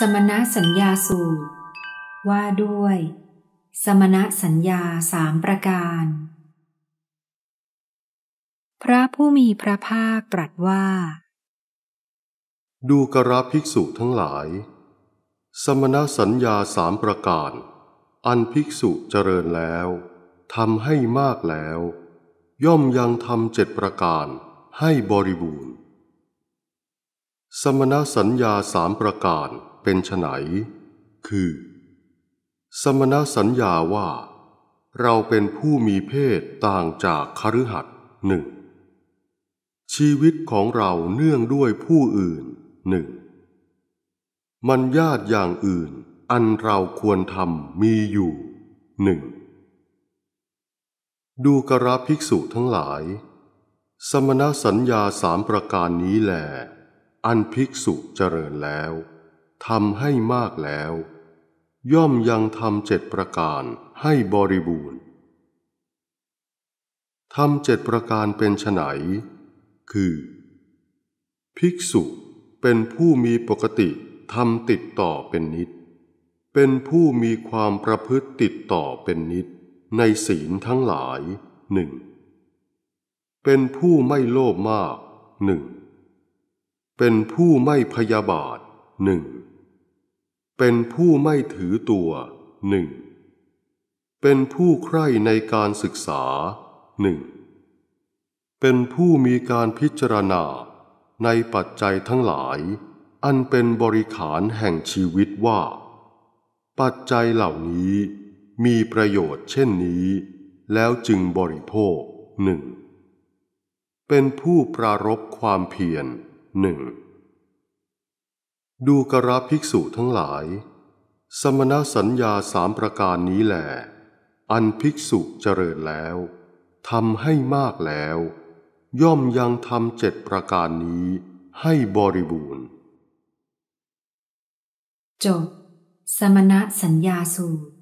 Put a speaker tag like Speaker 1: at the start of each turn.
Speaker 1: สมณสัญญาสูตร ว่าด้วย สมณสัญญาสามประการ พระผู้มีพระภาคตรัสว่า
Speaker 2: ดูกราภิกษุทั้งหลาย สมณสัญญาสามประการ อันภิกษุเจริญแล้ว ทำให้มากแล้ว ย่อมยังทำเจ็ดประการให้บริบูรณ์ สมณสัญญาสามประการเป็นไฉนคือ สมณสัญญาว่า เราเป็นผู้มีเพศต่างจากคฤหัสหนึ่ง ชีวิตของเราเนื่องด้วยผู้อื่นหนึ่ง มันญาติอย่างอื่น อันเราควรทำมีอยู่ หนึ่ง ดูกระภิกษุทั้งหลาย สมณสัญญาสามประการนี้แหลอันภิกษุเจริญแล้วทำให้มากแล้ว ย่อมยังทำเจ็ดประการให้บริบูรณ์ทำเจ็ดประการเป็นไนคือ ภิกษุเป็นผู้มีปกติทำติดต่อเป็นนิด เป็นผู้มีความประพฤติติดต่อเป็นนิด ในศีลทั้งหลายหนึ่งเป็นผู้ไม่โลภมากหนึ่งเป็นผู้ไม่พยาบาทหนึ่งเป็นผู้ไม่ถือตัวหนึ่ง เป็นผู้ใคร่ในการศึกษาหนึ่ง เป็นผู้มีการพิจารณา ในปัจจัยทั้งหลาย อันเป็นบริขารแห่งชีวิตว่า ปัจจัยเหล่านี้มีประโยชน์เช่นนี้แล้วจึงบริโภคหนึ่ง เป็นผู้ปรารบความเพียรหนึ่งดูกระภิกษุทั้งหลาย สมณสัญญาสามประการนี้แหลอันภิกษุเจริญแล้ว ทำให้มากแล้ว ย่อมยังทำเจ็ดประการนี้ให้บริบูรณ์
Speaker 1: จบ สมณสัญญาสูตร